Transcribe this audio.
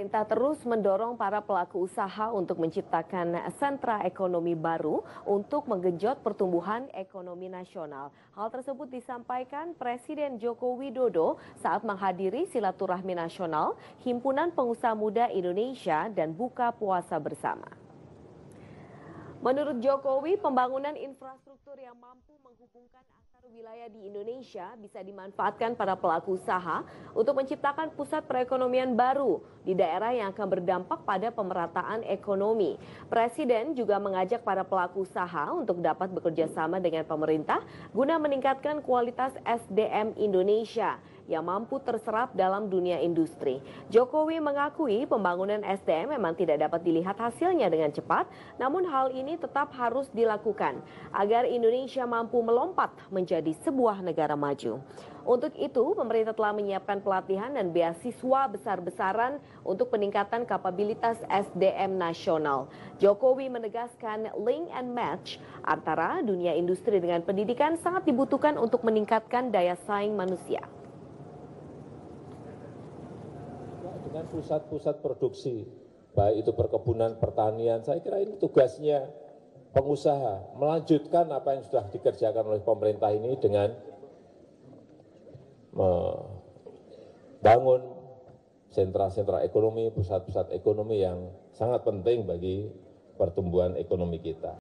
Pemerintah terus mendorong para pelaku usaha untuk menciptakan sentra ekonomi baru untuk menggenjot pertumbuhan ekonomi nasional. Hal tersebut disampaikan Presiden Joko Widodo saat menghadiri silaturahmi nasional Himpunan Pengusaha Muda Indonesia dan buka puasa bersama. Menurut Jokowi, pembangunan infrastruktur yang mampu menghubungkan antar wilayah di Indonesia bisa dimanfaatkan para pelaku usaha untuk menciptakan pusat perekonomian baru di daerah yang akan berdampak pada pemerataan ekonomi. Presiden juga mengajak para pelaku usaha untuk dapat bekerja sama dengan pemerintah guna meningkatkan kualitas SDM Indonesia yang mampu terserap dalam dunia industri. Jokowi mengakui pembangunan SDM memang tidak dapat dilihat hasilnya dengan cepat, namun hal ini tetap harus dilakukan agar Indonesia mampu melompat menjadi sebuah negara maju. Untuk itu, pemerintah telah menyiapkan pelatihan dan beasiswa besar-besaran untuk peningkatan kapabilitas SDM nasional. Jokowi menegaskan link and match antara dunia industri dengan pendidikan sangat dibutuhkan untuk meningkatkan daya saing manusia. dengan pusat-pusat produksi, baik itu perkebunan, pertanian. Saya kira ini tugasnya pengusaha melanjutkan apa yang sudah dikerjakan oleh pemerintah ini dengan membangun sentra-sentra ekonomi, pusat-pusat ekonomi yang sangat penting bagi pertumbuhan ekonomi kita.